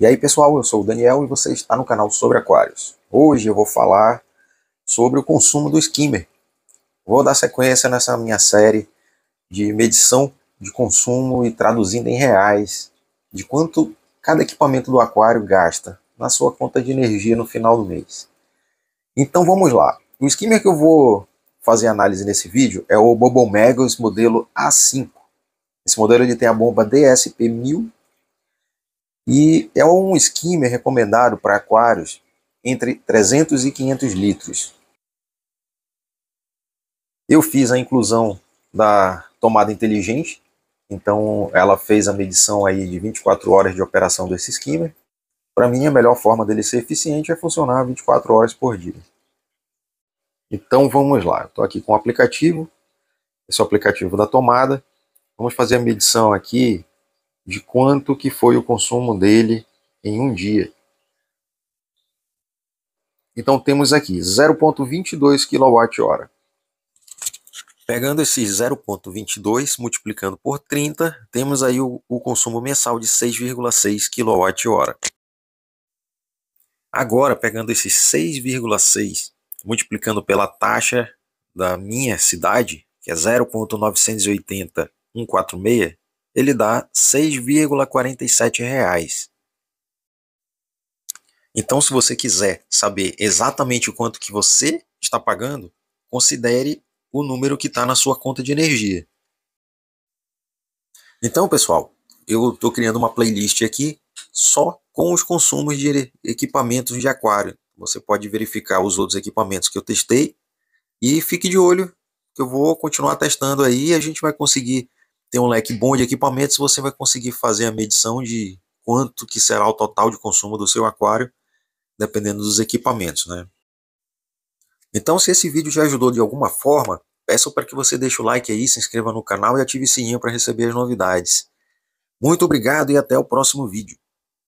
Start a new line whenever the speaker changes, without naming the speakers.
E aí, pessoal, eu sou o Daniel e você está no canal Sobre Aquários. Hoje eu vou falar sobre o consumo do skimmer. Vou dar sequência nessa minha série de medição de consumo e traduzindo em reais de quanto cada equipamento do aquário gasta na sua conta de energia no final do mês. Então vamos lá. O skimmer que eu vou fazer análise nesse vídeo é o Bobo Megos modelo A5. Esse modelo ele tem a bomba DSP 1000 e é um skimmer recomendado para aquários entre 300 e 500 litros. Eu fiz a inclusão da tomada inteligente, então ela fez a medição aí de 24 horas de operação desse skimmer. Para mim, a melhor forma dele ser eficiente é funcionar 24 horas por dia. Então vamos lá, estou aqui com o aplicativo, esse é o aplicativo da tomada. Vamos fazer a medição aqui de quanto que foi o consumo dele em um dia. Então temos aqui 0.22 kWh. Pegando esse 0.22, multiplicando por 30, temos aí o, o consumo mensal de 6,6 kWh. Agora, pegando esse 6,6, multiplicando pela taxa da minha cidade, que é 0.980146, ele dá 6,47 reais. Então, se você quiser saber exatamente o quanto que você está pagando, considere o número que está na sua conta de energia. Então, pessoal, eu estou criando uma playlist aqui só com os consumos de equipamentos de aquário. Você pode verificar os outros equipamentos que eu testei e fique de olho que eu vou continuar testando aí e a gente vai conseguir ter um leque bom de equipamentos, você vai conseguir fazer a medição de quanto que será o total de consumo do seu aquário, dependendo dos equipamentos, né? Então, se esse vídeo já ajudou de alguma forma, peço para que você deixe o like aí, se inscreva no canal e ative o sininho para receber as novidades. Muito obrigado e até o próximo vídeo.